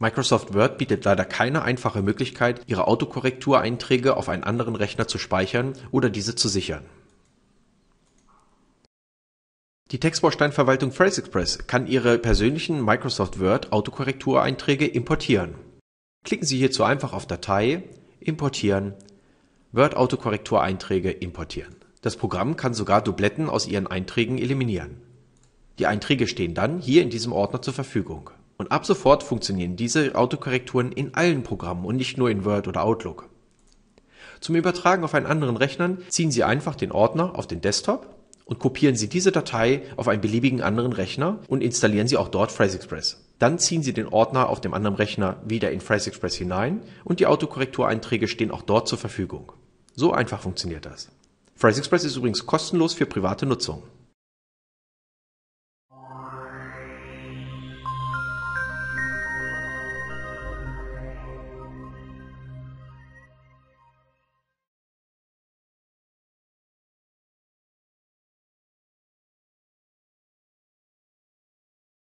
Microsoft Word bietet leider keine einfache Möglichkeit, Ihre Autokorrektureinträge auf einen anderen Rechner zu speichern oder diese zu sichern. Die Textbausteinverwaltung Phrase Express kann Ihre persönlichen Microsoft word Autokorrektureinträge importieren. Klicken Sie hierzu einfach auf Datei, Importieren, word Autokorrektureinträge importieren. Das Programm kann sogar Dubletten aus Ihren Einträgen eliminieren. Die Einträge stehen dann hier in diesem Ordner zur Verfügung und ab sofort funktionieren diese Autokorrekturen in allen Programmen und nicht nur in Word oder Outlook. Zum Übertragen auf einen anderen Rechner ziehen Sie einfach den Ordner auf den Desktop und kopieren Sie diese Datei auf einen beliebigen anderen Rechner und installieren Sie auch dort FreightExpress. Dann ziehen Sie den Ordner auf dem anderen Rechner wieder in FreightExpress hinein und die Autokorrektureinträge stehen auch dort zur Verfügung. So einfach funktioniert das. FreightExpress ist übrigens kostenlos für private Nutzung.